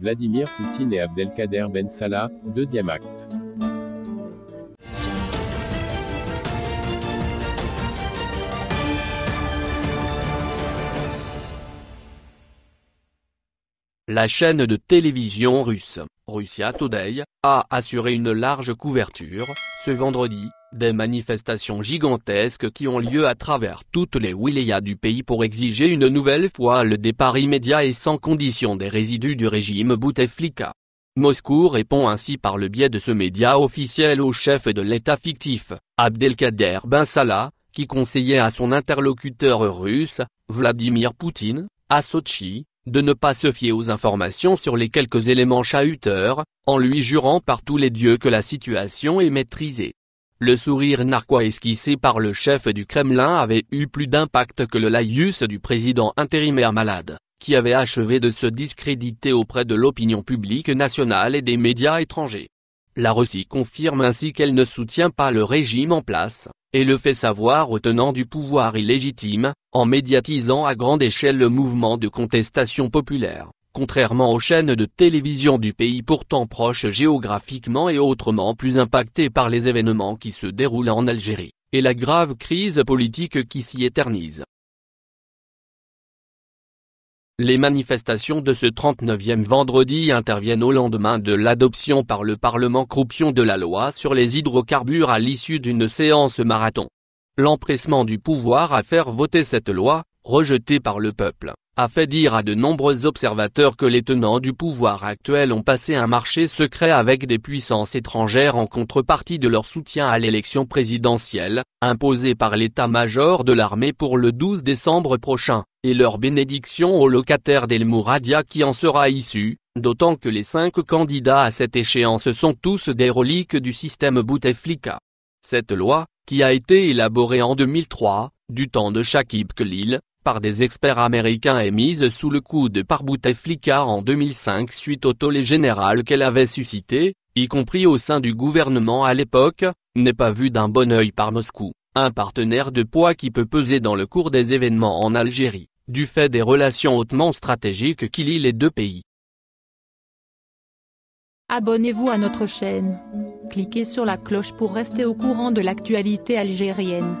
Vladimir Poutine et Abdelkader Ben Salah, deuxième acte. La chaîne de télévision russe, Russia Today, a assuré une large couverture, ce vendredi, des manifestations gigantesques qui ont lieu à travers toutes les wilayas du pays pour exiger une nouvelle fois le départ immédiat et sans condition des résidus du régime Bouteflika. Moscou répond ainsi par le biais de ce média officiel au chef de l'État fictif, Abdelkader Ben qui conseillait à son interlocuteur russe, Vladimir Poutine, à Sochi, de ne pas se fier aux informations sur les quelques éléments chahuteurs, en lui jurant par tous les dieux que la situation est maîtrisée. Le sourire narquois esquissé par le chef du Kremlin avait eu plus d'impact que le laïus du président intérimaire malade, qui avait achevé de se discréditer auprès de l'opinion publique nationale et des médias étrangers. La Russie confirme ainsi qu'elle ne soutient pas le régime en place, et le fait savoir au tenant du pouvoir illégitime, en médiatisant à grande échelle le mouvement de contestation populaire contrairement aux chaînes de télévision du pays pourtant proches géographiquement et autrement plus impactées par les événements qui se déroulent en Algérie, et la grave crise politique qui s'y éternise. Les manifestations de ce 39e vendredi interviennent au lendemain de l'adoption par le Parlement croupion de la loi sur les hydrocarbures à l'issue d'une séance marathon. L'empressement du pouvoir à faire voter cette loi, rejeté par le peuple, a fait dire à de nombreux observateurs que les tenants du pouvoir actuel ont passé un marché secret avec des puissances étrangères en contrepartie de leur soutien à l'élection présidentielle, imposée par l'état-major de l'armée pour le 12 décembre prochain, et leur bénédiction au locataire d'El Mouradia qui en sera issu, d'autant que les cinq candidats à cette échéance sont tous des reliques du système Bouteflika. Cette loi, qui a été élaborée en 2003, du temps de Shakib Khalil, des experts américains et mise sous le coup de par Bouteflika en 2005 suite au tollé général qu'elle avait suscité, y compris au sein du gouvernement à l'époque, n'est pas vue d'un bon œil par Moscou, un partenaire de poids qui peut peser dans le cours des événements en Algérie, du fait des relations hautement stratégiques qui lient les deux pays. Abonnez-vous à notre chaîne. Cliquez sur la cloche pour rester au courant de l'actualité algérienne.